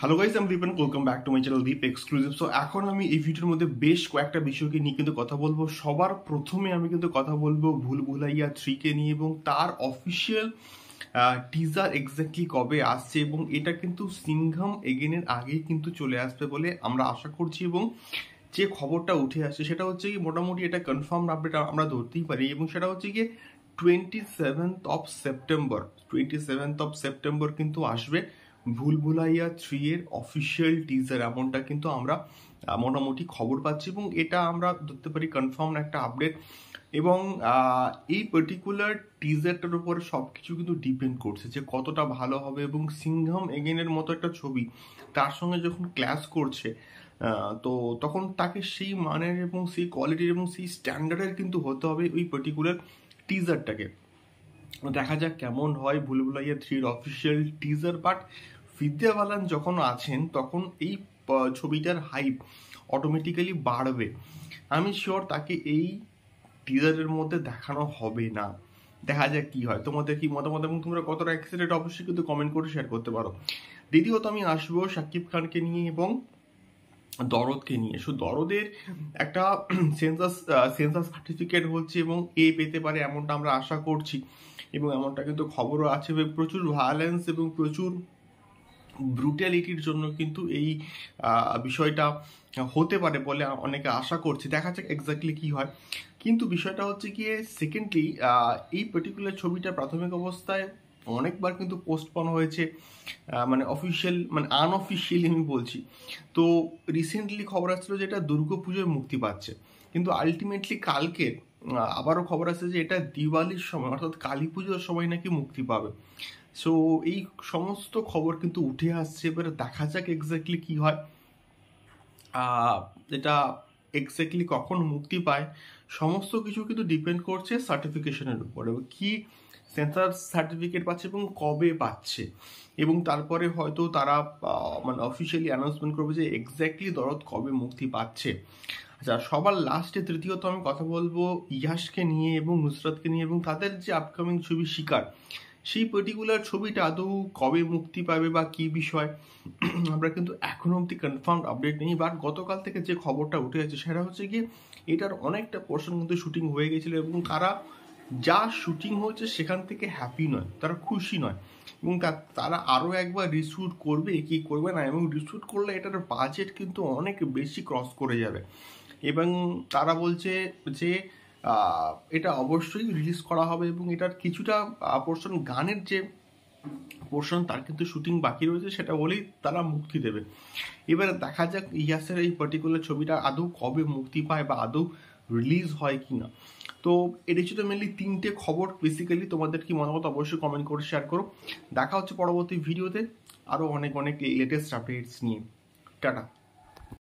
hello guys আমি Dipen welcome back to my channel Deep exclusive so এখন আমি এই ভিডিওর মধ্যে বেশ কয়েকটা বিষয়কে নিয়ে কিন্তু কথা বলবো সবার প্রথমে আমি কিন্তু কথা বলবো ভুল ভুলাইয়া থ্রিকে নিয়ে এবং তার অফিসিয়াল টিজার এক্স্যাক্টলি কবে আসছে এবং এটা কিন্তু সিংঘাম এগেনের আগেই কিন্তু চলে আসবে বলে আমরা আশা করছি এবং যে খবরটা উঠে আসছে সেটা হচ্ছে কি মোটামুটি এটা কনফার্ম আপডেট আমরা ধরতেই পারি এবং সেটা হচ্ছে কি twenty seventh of September twenty seventh of September কিন্তু আসবে ভুল ভুলাইয়া থ্রি এর অফিসিয়াল টিজার এমনটা কিন্তু আমরা মোটামুটি খবর পাচ্ছি এবং এটা আমরা ধরতে পারি কনফার্ম একটা আপডেট এবং এই পার্টিকুলার টিজারটার উপর সব কিছু কিন্তু ডিপেন্ড করছে যে কতটা ভালো হবে এবং সিংহাম এগেনের মতো একটা ছবি তার সঙ্গে যখন ক্লাস করছে তো তখন তাকে সেই মানের এবং সেই কোয়ালিটির এবং সেই স্ট্যান্ডার্ডের কিন্তু হতে হবে ওই পার্টিকুলার টিজারটাকে দেখা যাক কেমন হয় ভুলভুলাইয়া থ্রির অফিসিয়াল টিজার বাট বিদ্যা বালান যখন আছেন তখন এই ছবিটার হাইপ অটোমেটিক্যালি বাড়বে আমি শিওর তাকে এই টিজারের মধ্যে দেখানো হবে না দেখা যাক কি হয় তোমাদের কি মতামত এবং তোমরা কতটা এক্সাইটেড অবশ্যই কিন্তু কমেন্ট করে শেয়ার করতে পারো দ্বিতীয়ত আমি আসবো শাকিব খানকে নিয়ে এবং দরদকে নিয়ে শুধু দরদের একটা সেন্সাস সেন্সাস সার্টিফিকেট হচ্ছে এবং এ পেতে পারে এমনটা আমরা আশা করছি এবং এমনটা কিন্তু খবরও আছে প্রচুর ভায়োলেন্স এবং প্রচুর ব্রুটালিটির জন্য কিন্তু এই বিষয়টা হতে পারে বলে অনেকে আশা করছে দেখা যাক এক্স্যাক্টলি কি হয় কিন্তু বিষয়টা হচ্ছে গিয়ে সেকেন্ডলি এই পার্টিকুলার ছবিটা প্রাথমিক অবস্থায় অনেকবার কিন্তু পোস্টপন হয়েছে মানে অফিসিয়াল মানে আনঅফিসিয়ালি আমি বলছি তো রিসেন্টলি খবর আসছিল যে এটা দুর্গা পুজোয় মুক্তি পাচ্ছে কিন্তু আলটিমেটলি কালকে আবারও খবর আসছে যে এটা দিওয়ালির সময় অর্থাৎ কালী পুজোর সময় নাকি মুক্তি পাবে সো এই সমস্ত খবর কিন্তু উঠে আসছে এবার দেখা যাক এক্স্যাক্টলি কী হয় এটা এক্স্যাক্টলি কখন মুক্তি পায় সমস্ত কিছু কিন্তু ডিপেন্ড করছে সার্টিফিকেশনের উপর এবং কী সেন্সার সার্টিফিকেট পাচ্ছে এবং কবে পাচ্ছে এবং তারপরে হয়তো তারা মানে অফিসিয়ালি অ্যানাউন্সমেন্ট করবে যে এক্স্যাক্টলি দরদ কবে মুক্তি পাচ্ছে আচ্ছা সবার লাস্টে তৃতীয়ত আমি কথা বলবো ইয়াসকে নিয়ে এবং নুসরাতকে নিয়ে এবং তাদের যে আপকামিং ছবি শিকার সেই পার্টিকুলার ছবিটা আদৌ কবে মুক্তি পাবে বা কি বিষয় আমরা কিন্তু এখনও অবধি কনফার্ম আপডেট নেই বাট গতকাল থেকে যে খবরটা উঠে আছে সেটা হচ্ছে গিয়ে এটার অনেকটা পোর্শন কিন্তু শুটিং হয়ে গেছিলো এবং তারা যা শুটিং হয়েছে সেখান থেকে হ্যাপি নয় তারা খুশি নয় এবং তারা আরও একবার রিশুট করবে কি করবে না এবং রিশুট করলে এটার বাজেট কিন্তু অনেক বেশি ক্রস করে যাবে এবং তারা বলছে যে এটা অবশ্যই রিলিজ করা হবে এবং এটার কিছুটা পোর্শন গানের যে পোর্শন তার কিন্তু শুটিং বাকি রয়েছে সেটা বলেই তারা মুক্তি দেবে এবার দেখা যাক ইয়াসের এই পার্টিকুলার ছবিটা আদৌ কবে মুক্তি পায় বা আদৌ রিলিজ হয় কি না তো এটি ছিল মেনলি তিনটে খবর বেসিক্যালি তোমাদের কি মতামত অবশ্যই কমেন্ট করে শেয়ার করো দেখা হচ্ছে পরবর্তী ভিডিওতে আরও অনেক অনেক লেটেস্ট আপডেটস নিয়ে টাটা